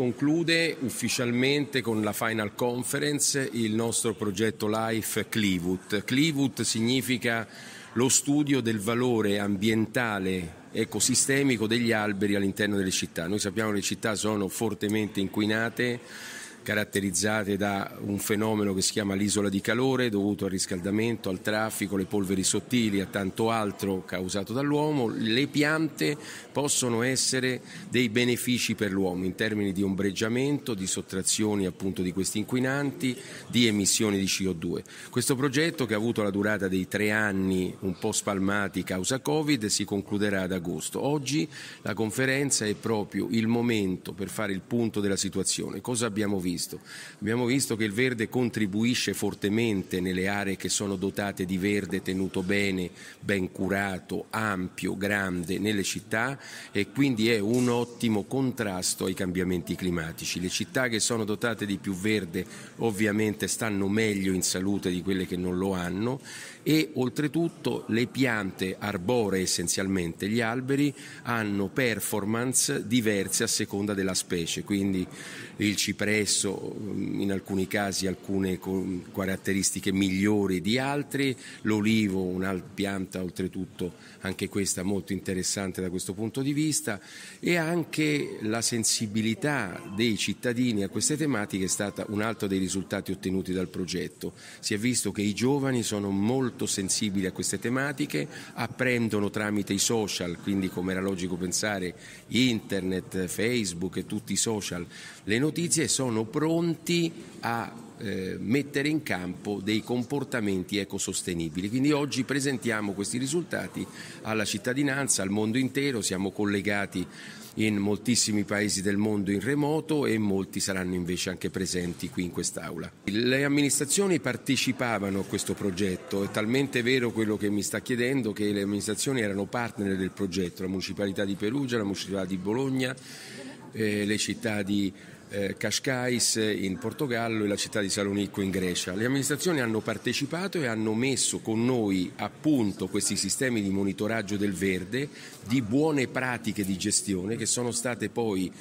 conclude ufficialmente con la Final Conference il nostro progetto LIFE Clivut. Clivut significa lo studio del valore ambientale ecosistemico degli alberi all'interno delle città. Noi sappiamo che le città sono fortemente inquinate caratterizzate da un fenomeno che si chiama l'isola di calore dovuto al riscaldamento, al traffico, alle polveri sottili, a tanto altro causato dall'uomo, le piante possono essere dei benefici per l'uomo in termini di ombreggiamento, di sottrazioni appunto di questi inquinanti, di emissioni di CO2. Questo progetto che ha avuto la durata dei tre anni un po' spalmati causa Covid si concluderà ad agosto. Oggi la conferenza è proprio il momento per fare il punto della situazione. Cosa abbiamo visto? visto? Abbiamo visto che il verde contribuisce fortemente nelle aree che sono dotate di verde tenuto bene, ben curato, ampio, grande nelle città e quindi è un ottimo contrasto ai cambiamenti climatici. Le città che sono dotate di più verde ovviamente stanno meglio in salute di quelle che non lo hanno e oltretutto le piante arboree essenzialmente, gli alberi, hanno performance diverse a seconda della specie, quindi il cipresso spesso mm, in alcuni casi alcune caratteristiche migliori di altri, l'olivo, una pianta oltretutto anche questa molto interessante da questo punto di vista e anche la sensibilità dei cittadini a queste tematiche è stata un altro dei risultati ottenuti dal progetto. Si è visto che i giovani sono molto sensibili a queste tematiche, apprendono tramite i social, quindi come era logico pensare internet, Facebook e tutti i social, le notizie sono pronti a eh, mettere in campo dei comportamenti ecosostenibili. Quindi oggi presentiamo questi risultati alla cittadinanza, al mondo intero, siamo collegati in moltissimi paesi del mondo in remoto e molti saranno invece anche presenti qui in quest'Aula. Le amministrazioni partecipavano a questo progetto, è talmente vero quello che mi sta chiedendo che le amministrazioni erano partner del progetto, la Municipalità di Perugia, la Municipalità di Bologna, eh, le città di eh, Cascais in Portogallo e la città di Salonicco in Grecia. Le amministrazioni hanno partecipato e hanno messo con noi a punto questi sistemi di monitoraggio del verde, di buone pratiche di gestione che sono state poi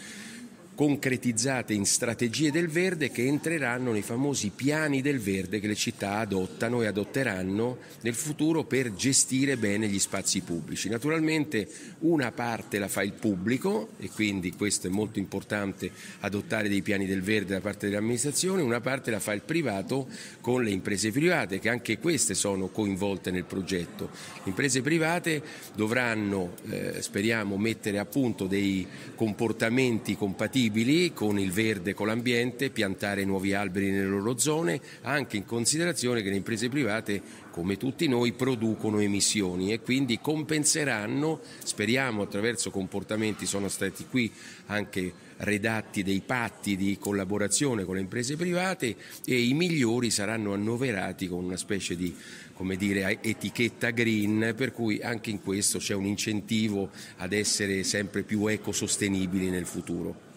concretizzate in strategie del verde che entreranno nei famosi piani del verde che le città adottano e adotteranno nel futuro per gestire bene gli spazi pubblici. Naturalmente una parte la fa il pubblico e quindi questo è molto importante adottare dei piani del verde da parte dell'amministrazione, una parte la fa il privato con le imprese private che anche queste sono coinvolte nel progetto. Le imprese private dovranno, eh, speriamo, mettere a punto dei comportamenti compatibili compatibili con il verde, con l'ambiente, piantare nuovi alberi nelle loro zone, anche in considerazione che le imprese private, come tutti noi, producono emissioni e quindi compenseranno, speriamo attraverso comportamenti, sono stati qui anche redatti dei patti di collaborazione con le imprese private e i migliori saranno annoverati con una specie di come dire, etichetta green, per cui anche in questo c'è un incentivo ad essere sempre più ecosostenibili nel futuro.